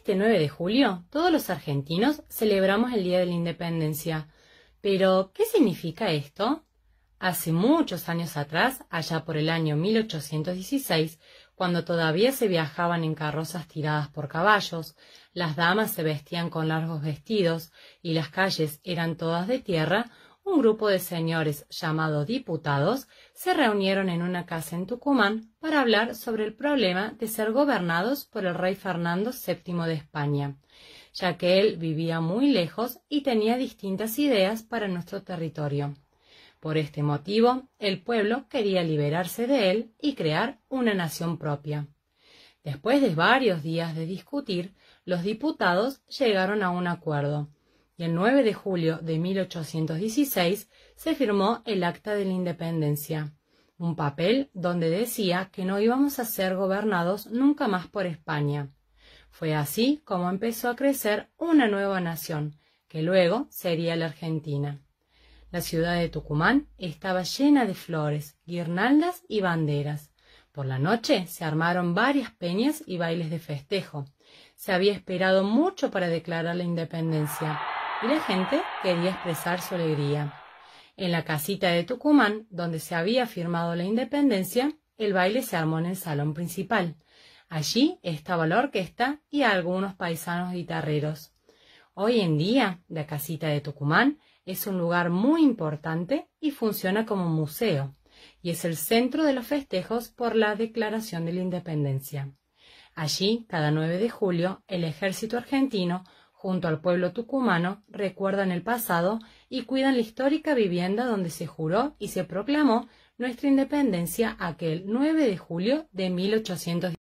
Este 9 de julio todos los argentinos celebramos el Día de la Independencia. Pero, ¿qué significa esto? Hace muchos años atrás, allá por el año 1816, cuando todavía se viajaban en carrozas tiradas por caballos, las damas se vestían con largos vestidos y las calles eran todas de tierra, un grupo de señores llamado diputados se reunieron en una casa en Tucumán para hablar sobre el problema de ser gobernados por el rey Fernando VII de España, ya que él vivía muy lejos y tenía distintas ideas para nuestro territorio. Por este motivo, el pueblo quería liberarse de él y crear una nación propia. Después de varios días de discutir, los diputados llegaron a un acuerdo y el 9 de julio de 1816 se firmó el Acta de la Independencia, un papel donde decía que no íbamos a ser gobernados nunca más por España. Fue así como empezó a crecer una nueva nación, que luego sería la Argentina. La ciudad de Tucumán estaba llena de flores, guirnaldas y banderas. Por la noche se armaron varias peñas y bailes de festejo. Se había esperado mucho para declarar la independencia y la gente quería expresar su alegría. En la casita de Tucumán, donde se había firmado la independencia, el baile se armó en el salón principal. Allí estaba la orquesta y algunos paisanos guitarreros. Hoy en día, la casita de Tucumán es un lugar muy importante y funciona como museo, y es el centro de los festejos por la declaración de la independencia. Allí, cada 9 de julio, el ejército argentino junto al pueblo tucumano, recuerdan el pasado y cuidan la histórica vivienda donde se juró y se proclamó nuestra independencia aquel 9 de julio de 1810.